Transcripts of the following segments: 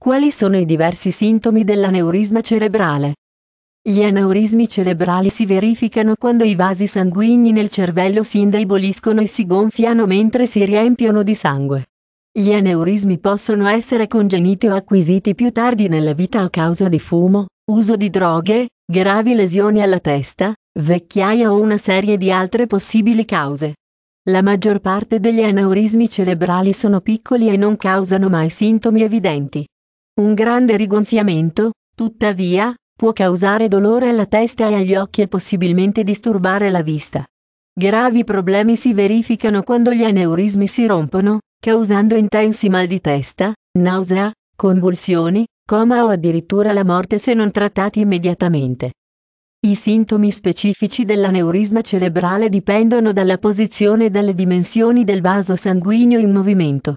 Quali sono i diversi sintomi dell'aneurisma cerebrale? Gli aneurismi cerebrali si verificano quando i vasi sanguigni nel cervello si indeboliscono e si gonfiano mentre si riempiono di sangue. Gli aneurismi possono essere congeniti o acquisiti più tardi nella vita a causa di fumo, uso di droghe, gravi lesioni alla testa, vecchiaia o una serie di altre possibili cause. La maggior parte degli aneurismi cerebrali sono piccoli e non causano mai sintomi evidenti. Un grande rigonfiamento, tuttavia, può causare dolore alla testa e agli occhi e possibilmente disturbare la vista. Gravi problemi si verificano quando gli aneurismi si rompono, causando intensi mal di testa, nausea, convulsioni, coma o addirittura la morte se non trattati immediatamente. I sintomi specifici dell'aneurisma cerebrale dipendono dalla posizione e dalle dimensioni del vaso sanguigno in movimento.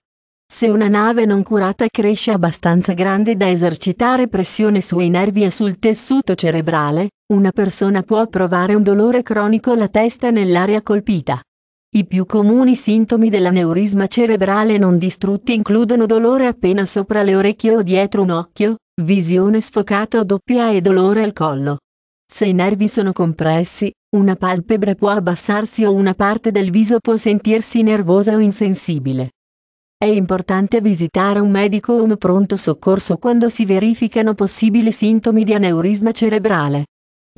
Se una nave non curata cresce abbastanza grande da esercitare pressione sui nervi e sul tessuto cerebrale, una persona può provare un dolore cronico alla testa nell'area colpita. I più comuni sintomi dell'aneurisma cerebrale non distrutti includono dolore appena sopra le orecchie o dietro un occhio, visione sfocata o doppia e dolore al collo. Se i nervi sono compressi, una palpebra può abbassarsi o una parte del viso può sentirsi nervosa o insensibile. È importante visitare un medico o un pronto soccorso quando si verificano possibili sintomi di aneurisma cerebrale.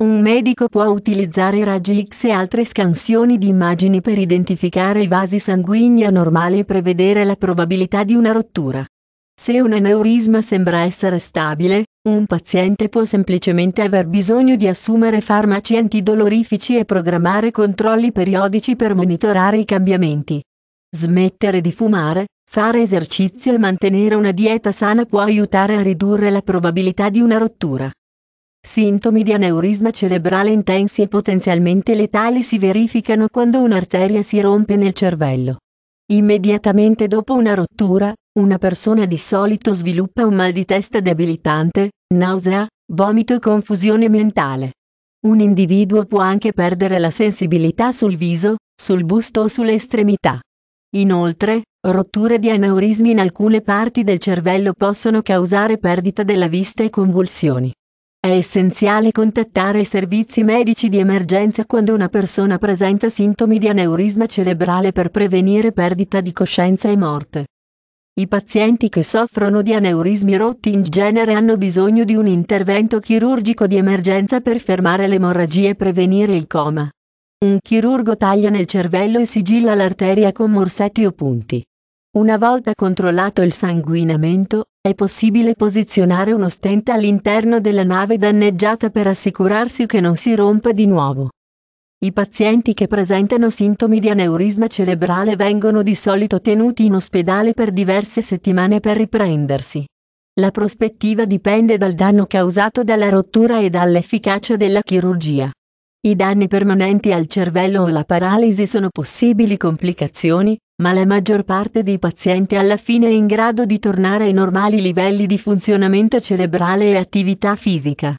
Un medico può utilizzare raggi X e altre scansioni di immagini per identificare i vasi sanguigni anormali e prevedere la probabilità di una rottura. Se un aneurisma sembra essere stabile, un paziente può semplicemente aver bisogno di assumere farmaci antidolorifici e programmare controlli periodici per monitorare i cambiamenti. Smettere di fumare, Fare esercizio e mantenere una dieta sana può aiutare a ridurre la probabilità di una rottura. Sintomi di aneurisma cerebrale intensi e potenzialmente letali si verificano quando un'arteria si rompe nel cervello. Immediatamente dopo una rottura, una persona di solito sviluppa un mal di testa debilitante, nausea, vomito e confusione mentale. Un individuo può anche perdere la sensibilità sul viso, sul busto o sulle estremità. Inoltre, rotture di aneurismi in alcune parti del cervello possono causare perdita della vista e convulsioni. È essenziale contattare i servizi medici di emergenza quando una persona presenta sintomi di aneurisma cerebrale per prevenire perdita di coscienza e morte. I pazienti che soffrono di aneurismi rotti in genere hanno bisogno di un intervento chirurgico di emergenza per fermare l'emorragia e prevenire il coma. Un chirurgo taglia nel cervello e sigilla l'arteria con morsetti o punti. Una volta controllato il sanguinamento, è possibile posizionare uno stent all'interno della nave danneggiata per assicurarsi che non si rompa di nuovo. I pazienti che presentano sintomi di aneurisma cerebrale vengono di solito tenuti in ospedale per diverse settimane per riprendersi. La prospettiva dipende dal danno causato dalla rottura e dall'efficacia della chirurgia. I danni permanenti al cervello o la paralisi sono possibili complicazioni, ma la maggior parte dei pazienti alla fine è in grado di tornare ai normali livelli di funzionamento cerebrale e attività fisica.